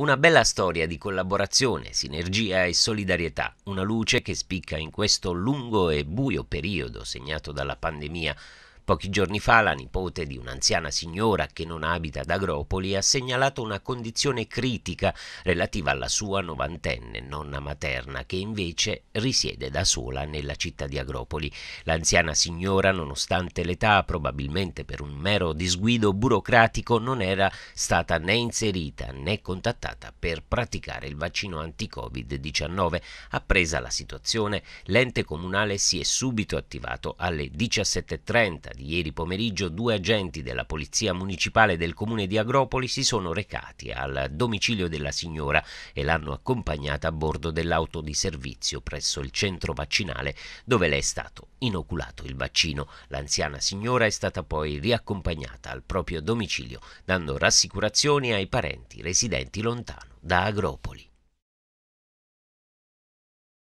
Una bella storia di collaborazione, sinergia e solidarietà, una luce che spicca in questo lungo e buio periodo segnato dalla pandemia, Pochi giorni fa la nipote di un'anziana signora che non abita ad Agropoli ha segnalato una condizione critica relativa alla sua novantenne nonna materna che invece risiede da sola nella città di Agropoli. L'anziana signora, nonostante l'età, probabilmente per un mero disguido burocratico, non era stata né inserita né contattata per praticare il vaccino anti-Covid-19. Appresa la situazione, l'ente comunale si è subito attivato alle 17.30 di ieri pomeriggio due agenti della Polizia Municipale del Comune di Agropoli si sono recati al domicilio della signora e l'hanno accompagnata a bordo dell'auto di servizio presso il centro vaccinale dove le è stato inoculato il vaccino. L'anziana signora è stata poi riaccompagnata al proprio domicilio, dando rassicurazioni ai parenti residenti lontano da Agropoli.